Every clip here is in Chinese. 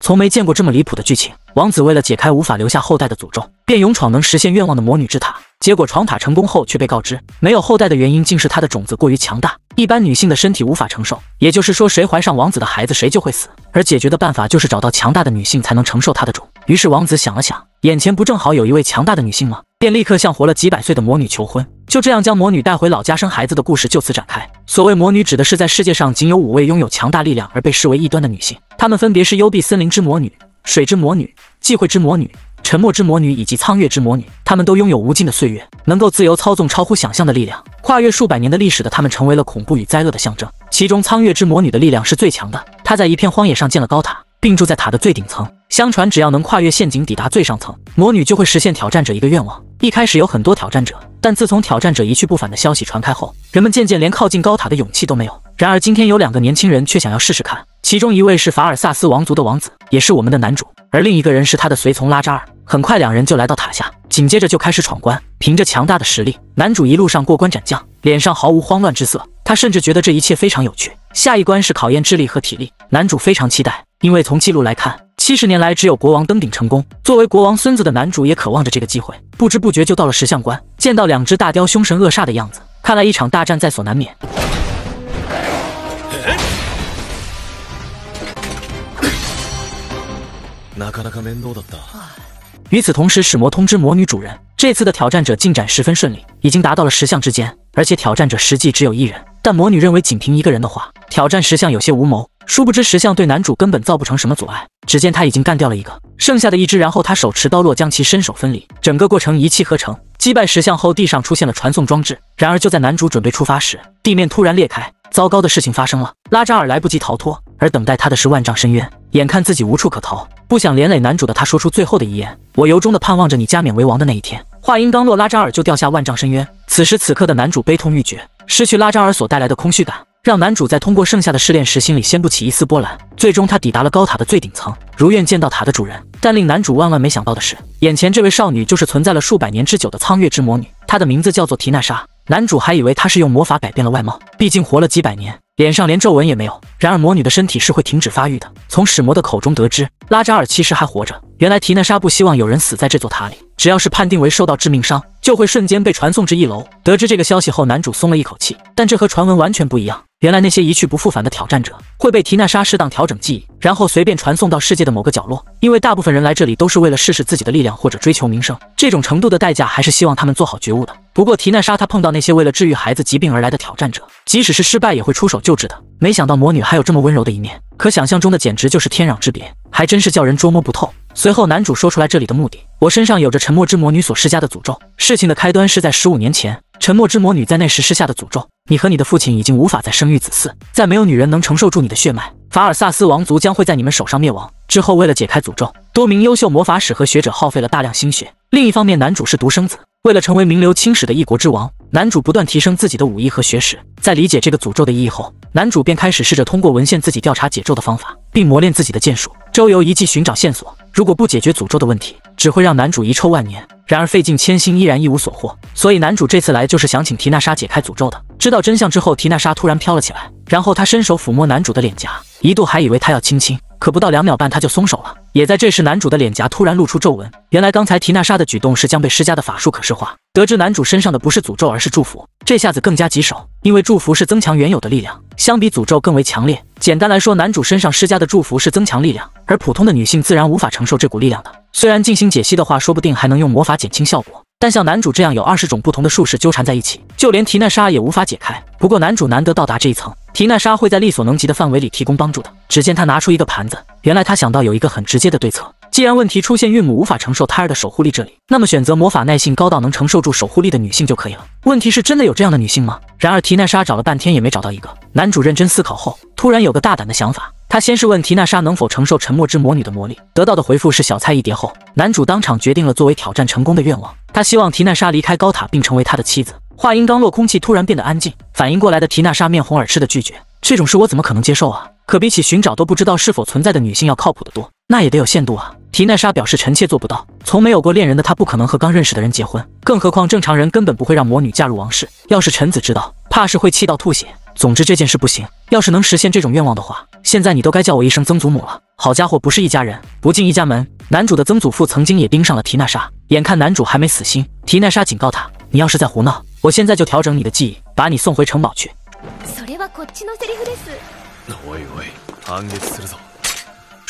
从没见过这么离谱的剧情。王子为了解开无法留下后代的诅咒，便勇闯能实现愿望的魔女之塔。结果闯塔成功后，却被告知没有后代的原因竟是她的种子过于强大，一般女性的身体无法承受。也就是说，谁怀上王子的孩子，谁就会死。而解决的办法就是找到强大的女性才能承受她的种。于是王子想了想，眼前不正好有一位强大的女性吗？便立刻向活了几百岁的魔女求婚。就这样，将魔女带回老家生孩子的故事就此展开。所谓魔女，指的是在世界上仅有五位拥有强大力量而被视为异端的女性，她们分别是幽闭森林之魔女、水之魔女、忌讳之魔女、沉默之魔女以及苍月之魔女。她们都拥有无尽的岁月，能够自由操纵超乎想象的力量，跨越数百年的历史的她们成为了恐怖与灾厄的象征。其中，苍月之魔女的力量是最强的。她在一片荒野上建了高塔，并住在塔的最顶层。相传，只要能跨越陷阱抵达最上层，魔女就会实现挑战者一个愿望。一开始有很多挑战者。但自从挑战者一去不返的消息传开后，人们渐渐连靠近高塔的勇气都没有。然而，今天有两个年轻人却想要试试看。其中一位是法尔萨斯王族的王子，也是我们的男主；而另一个人是他的随从拉扎尔。很快，两人就来到塔下，紧接着就开始闯关。凭着强大的实力，男主一路上过关斩将，脸上毫无慌乱之色。他甚至觉得这一切非常有趣。下一关是考验智力和体力，男主非常期待。因为从记录来看，七十年来只有国王登顶成功。作为国王孙子的男主也渴望着这个机会，不知不觉就到了石像关，见到两只大雕凶神恶煞的样子，看来一场大战在所难免。与此同时，使魔通知魔女主人，这次的挑战者进展十分顺利，已经达到了石像之间，而且挑战者实际只有一人。但魔女认为，仅凭一个人的话，挑战石像有些无谋。殊不知石像对男主根本造不成什么阻碍。只见他已经干掉了一个，剩下的一只，然后他手持刀落，将其身首分离，整个过程一气呵成。击败石像后，地上出现了传送装置。然而就在男主准备出发时，地面突然裂开，糟糕的事情发生了。拉扎尔来不及逃脱，而等待他的是万丈深渊。眼看自己无处可逃，不想连累男主的他，说出最后的遗言：“我由衷的盼望着你加冕为王的那一天。”话音刚落，拉扎尔就掉下万丈深渊。此时此刻的男主悲痛欲绝，失去拉扎尔所带来的空虚感。让男主在通过剩下的试炼时心里掀不起一丝波澜。最终，他抵达了高塔的最顶层，如愿见到塔的主人。但令男主万万没想到的是，眼前这位少女就是存在了数百年之久的苍月之魔女，她的名字叫做提娜莎。男主还以为她是用魔法改变了外貌，毕竟活了几百年，脸上连皱纹也没有。然而，魔女的身体是会停止发育的。从使魔的口中得知，拉扎尔其实还活着。原来提娜莎不希望有人死在这座塔里，只要是判定为受到致命伤，就会瞬间被传送至一楼。得知这个消息后，男主松了一口气，但这和传闻完全不一样。原来那些一去不复返的挑战者会被提娜莎适当调整记忆，然后随便传送到世界的某个角落。因为大部分人来这里都是为了试试自己的力量或者追求名声，这种程度的代价还是希望他们做好觉悟的。不过提娜莎她碰到那些为了治愈孩子疾病而来的挑战者，即使是失败也会出手救治的。没想到魔女还有这么温柔的一面，可想象中的简直就是天壤之别，还真是叫人捉摸不透。随后，男主说出来这里的目的。我身上有着沉默之魔女所施加的诅咒。事情的开端是在十五年前，沉默之魔女在那时施下的诅咒。你和你的父亲已经无法再生育子嗣，在没有女人能承受住你的血脉，法尔萨斯王族将会在你们手上灭亡。之后为了解开诅咒，多名优秀魔法使和学者耗费了大量心血。另一方面，男主是独生子，为了成为名留青史的一国之王，男主不断提升自己的武艺和学识。在理解这个诅咒的意义后，男主便开始试着通过文献自己调查解咒的方法，并磨练自己的剑术。周游遗迹寻找线索，如果不解决诅咒的问题，只会让男主遗臭万年。然而费尽千辛依然一无所获，所以男主这次来就是想请提娜莎解开诅咒的。知道真相之后，提娜莎突然飘了起来，然后她伸手抚摸男主的脸颊，一度还以为他要亲亲。可不到两秒半，他就松手了。也在这时，男主的脸颊突然露出皱纹。原来，刚才缇娜莎的举动是将被施加的法术可视化。得知男主身上的不是诅咒，而是祝福，这下子更加棘手，因为祝福是增强原有的力量，相比诅咒更为强烈。简单来说，男主身上施加的祝福是增强力量，而普通的女性自然无法承受这股力量的。虽然进行解析的话，说不定还能用魔法减轻效果。但像男主这样有二十种不同的术士纠缠在一起，就连提娜莎也无法解开。不过男主难得到达这一层，提娜莎会在力所能及的范围里提供帮助的。只见他拿出一个盘子，原来他想到有一个很直接的对策。既然问题出现孕母无法承受胎儿的守护力这里，那么选择魔法耐性高到能承受住守护力的女性就可以了。问题是真的有这样的女性吗？然而提娜莎找了半天也没找到一个。男主认真思考后，突然有个大胆的想法。他先是问提娜莎能否承受沉默之魔女的魔力，得到的回复是小菜一碟。后男主当场决定了作为挑战成功的愿望。他希望提娜莎离开高塔并成为他的妻子。话音刚落，空气突然变得安静。反应过来的提娜莎面红耳赤的拒绝：“这种事我怎么可能接受啊？”可比起寻找都不知道是否存在的女性要靠谱的多。那也得有限度啊！提奈莎表示臣妾做不到，从没有过恋人的她不可能和刚认识的人结婚，更何况正常人根本不会让魔女嫁入王室。要是臣子知道，怕是会气到吐血。总之这件事不行。要是能实现这种愿望的话，现在你都该叫我一声曾祖母了。好家伙，不是一家人，不进一家门。男主的曾祖父曾经也盯上了提奈莎，眼看男主还没死心，提奈莎警告他：“你要是在胡闹，我现在就调整你的记忆，把你送回城堡去。”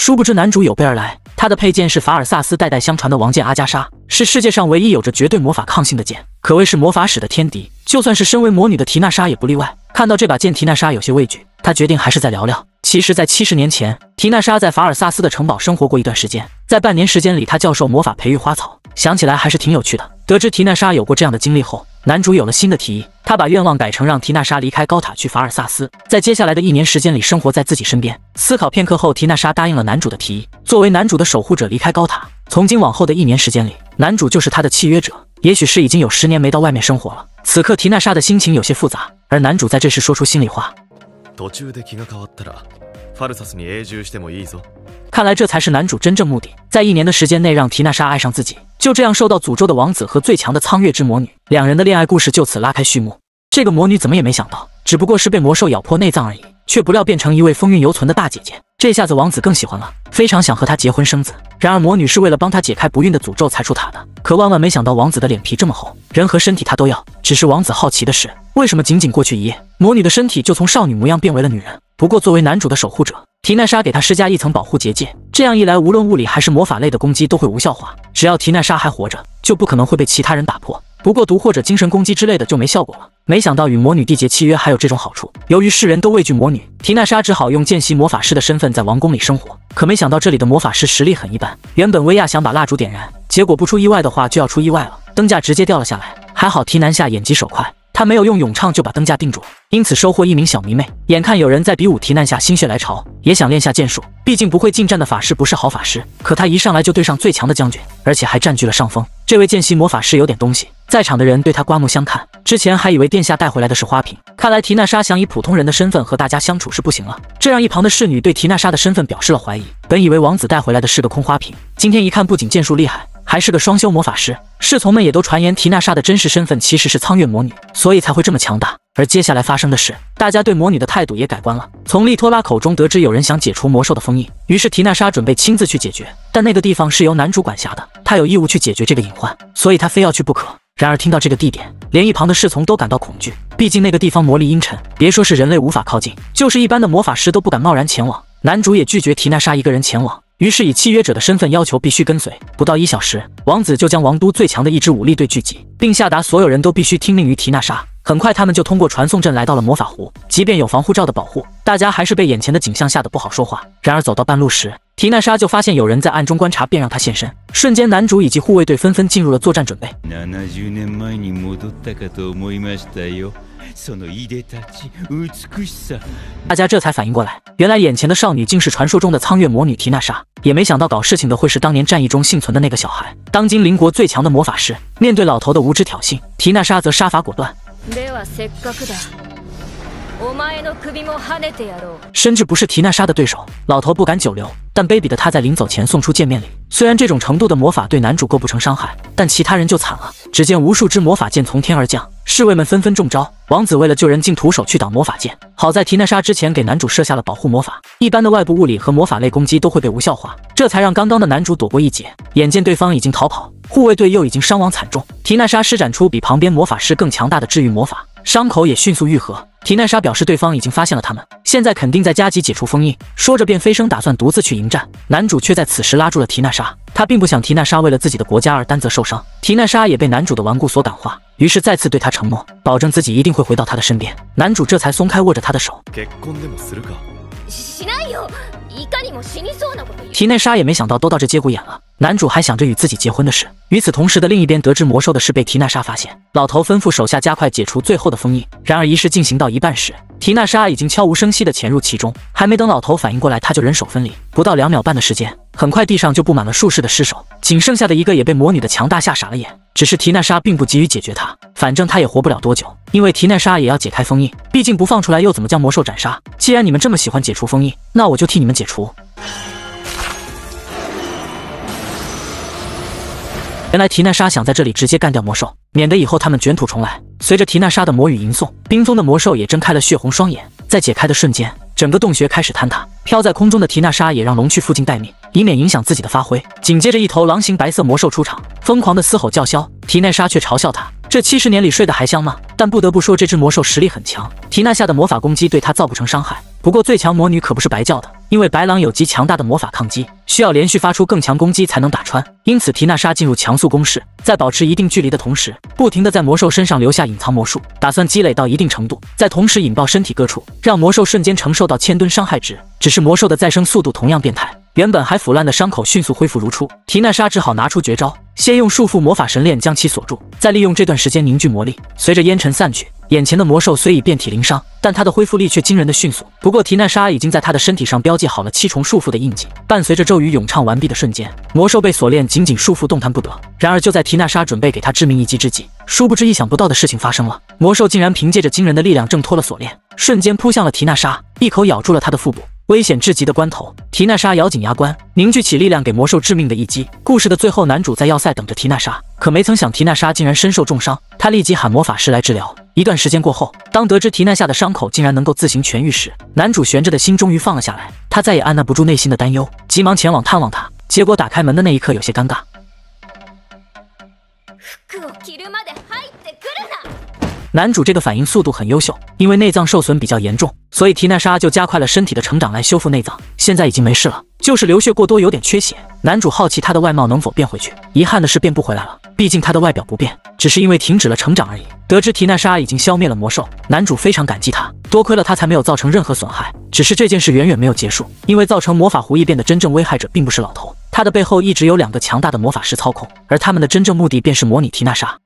殊不知，男主有备而来，他的佩剑是法尔萨斯代代相传的王剑阿加莎，是世界上唯一有着绝对魔法抗性的剑，可谓是魔法史的天敌。就算是身为魔女的提娜莎也不例外。看到这把剑，提娜莎有些畏惧，她决定还是再聊聊。其实，在七十年前，提娜莎在法尔萨斯的城堡生活过一段时间，在半年时间里，他教授魔法培育花草，想起来还是挺有趣的。得知提娜莎有过这样的经历后，男主有了新的提议，他把愿望改成让提娜莎离开高塔，去法尔萨斯，在接下来的一年时间里生活在自己身边。思考片刻后，提娜莎答应了男主的提议。作为男主的守护者，离开高塔，从今往后的一年时间里，男主就是他的契约者。也许是已经有十年没到外面生活了，此刻提娜莎的心情有些复杂。而男主在这时说出心里话：“看来这才是男主真正目的，在一年的时间内让提娜莎爱上自己。”就这样，受到诅咒的王子和最强的苍月之魔女，两人的恋爱故事就此拉开序幕。这个魔女怎么也没想到，只不过是被魔兽咬破内脏而已，却不料变成一位风韵犹存的大姐姐。这下子王子更喜欢了，非常想和她结婚生子。然而魔女是为了帮他解开不孕的诅咒才出塔的，可万万没想到王子的脸皮这么厚，人和身体他都要。只是王子好奇的是，为什么仅仅过去一夜，魔女的身体就从少女模样变为了女人？不过，作为男主的守护者，提奈莎给他施加一层保护结界。这样一来，无论物理还是魔法类的攻击都会无效化。只要提奈莎还活着，就不可能会被其他人打破。不过，毒或者精神攻击之类的就没效果了。没想到与魔女缔结契约还有这种好处。由于世人都畏惧魔女，提奈莎只好用见习魔法师的身份在王宫里生活。可没想到这里的魔法师实力很一般。原本薇娅想把蜡烛点燃，结果不出意外的话就要出意外了，灯架直接掉了下来。还好提南下眼疾手快。他没有用咏唱就把灯架定住因此收获一名小迷妹。眼看有人在比武提难下心血来潮，也想练下剑术，毕竟不会近战的法师不是好法师。可他一上来就对上最强的将军，而且还占据了上风。这位见习魔法师有点东西，在场的人对他刮目相看。之前还以为殿下带回来的是花瓶，看来提娜莎想以普通人的身份和大家相处是不行了。这让一旁的侍女对提娜莎的身份表示了怀疑。本以为王子带回来的是个空花瓶，今天一看，不仅剑术厉害。还是个双修魔法师，侍从们也都传言提娜莎的真实身份其实是苍月魔女，所以才会这么强大。而接下来发生的事，大家对魔女的态度也改观了。从利托拉口中得知，有人想解除魔兽的封印，于是提娜莎准备亲自去解决。但那个地方是由男主管辖的，他有义务去解决这个隐患，所以他非要去不可。然而听到这个地点，连一旁的侍从都感到恐惧，毕竟那个地方魔力阴沉，别说是人类无法靠近，就是一般的魔法师都不敢贸然前往。男主也拒绝提娜莎一个人前往，于是以契约者的身份要求必须跟随。不到一小时，王子就将王都最强的一支武力队聚集，并下达所有人都必须听命于提娜莎。很快，他们就通过传送阵来到了魔法湖。即便有防护罩的保护，大家还是被眼前的景象吓得不好说话。然而走到半路时，提娜莎就发现有人在暗中观察，便让他现身。瞬间，男主以及护卫队纷纷进入了作战准备。大家这才反应过来，原来眼前的少女竟是传说中的苍月魔女提娜莎。也没想到搞事情的会是当年战役中幸存的那个小孩，当今邻国最强的魔法师。面对老头的无知挑衅，提娜莎则杀伐果断。甚至不是提娜莎的对手，老头不敢久留，但卑鄙的他在临走前送出见面礼。虽然这种程度的魔法对男主构不成伤害，但其他人就惨了。只见无数支魔法箭从天而降，侍卫们纷纷中招。王子为了救人，竟徒手去挡魔法箭。好在提娜莎之前给男主设下了保护魔法，一般的外部物理和魔法类攻击都会被无效化，这才让刚刚的男主躲过一劫。眼见对方已经逃跑，护卫队又已经伤亡惨重，提娜莎施展出比旁边魔法师更强大的治愈魔法，伤口也迅速愈合。提娜莎表示，对方已经发现了他们，现在肯定在加急解除封印。说着便飞升，打算独自去迎战。男主却在此时拉住了提娜莎，他并不想提娜莎为了自己的国家而担责受伤。提娜莎也被男主的顽固所感化，于是再次对他承诺，保证自己一定会回到他的身边。男主这才松开握着他的手。提娜莎也没想到，都到这节骨眼了。男主还想着与自己结婚的事，与此同时的另一边，得知魔兽的事被提娜莎发现。老头吩咐手下加快解除最后的封印，然而仪式进行到一半时，提娜莎已经悄无声息的潜入其中，还没等老头反应过来，他就人手分离。不到两秒半的时间，很快地上就布满了术士的尸首，仅剩下的一个也被魔女的强大吓傻了眼。只是提娜莎并不急于解决他，反正他也活不了多久，因为提娜莎也要解开封印，毕竟不放出来又怎么将魔兽斩杀？既然你们这么喜欢解除封印，那我就替你们解除。原来提娜莎想在这里直接干掉魔兽，免得以后他们卷土重来。随着提娜莎的魔语吟诵，冰封的魔兽也睁开了血红双眼。在解开的瞬间，整个洞穴开始坍塌。飘在空中的提娜莎也让龙去附近待命，以免影响自己的发挥。紧接着，一头狼形白色魔兽出场，疯狂的嘶吼叫嚣。提娜莎却嘲笑他：“这七十年里睡得还香吗？”但不得不说，这只魔兽实力很强，提娜下的魔法攻击对他造不成伤害。不过，最强魔女可不是白叫的。因为白狼有极强大的魔法抗击，需要连续发出更强攻击才能打穿，因此提娜莎进入强速攻势，在保持一定距离的同时，不停的在魔兽身上留下隐藏魔术，打算积累到一定程度，再同时引爆身体各处，让魔兽瞬间承受到千吨伤害值。只是魔兽的再生速度同样变态，原本还腐烂的伤口迅速恢复如初，提娜莎只好拿出绝招。先用束缚魔法神链将其锁住，再利用这段时间凝聚魔力。随着烟尘散去，眼前的魔兽虽已遍体鳞伤，但它的恢复力却惊人的迅速。不过提娜莎已经在他的身体上标记好了七重束缚的印记。伴随着咒语咏唱完毕的瞬间，魔兽被锁链紧紧束缚，动弹不得。然而就在提娜莎准备给他致命一击之际，殊不知意想不到的事情发生了：魔兽竟然凭借着惊人的力量挣脱了锁链，瞬间扑向了提娜莎，一口咬住了他的腹部。危险至极的关头，提娜莎咬紧牙关，凝聚起力量，给魔兽致命的一击。故事的最后，男主在要塞等着提娜莎，可没曾想提娜莎竟然身受重伤。他立即喊魔法师来治疗。一段时间过后，当得知提娜莎的伤口竟然能够自行痊愈时，男主悬着的心终于放了下来。他再也按捺不住内心的担忧，急忙前往探望她。结果打开门的那一刻，有些尴尬。男主这个反应速度很优秀，因为内脏受损比较严重，所以提娜莎就加快了身体的成长来修复内脏。现在已经没事了，就是流血过多，有点缺血。男主好奇他的外貌能否变回去，遗憾的是变不回来了，毕竟他的外表不变，只是因为停止了成长而已。得知提娜莎已经消灭了魔兽，男主非常感激他，多亏了他才没有造成任何损害。只是这件事远远没有结束，因为造成魔法狐异变的真正危害者并不是老头，他的背后一直有两个强大的魔法师操控，而他们的真正目的便是模拟提娜莎。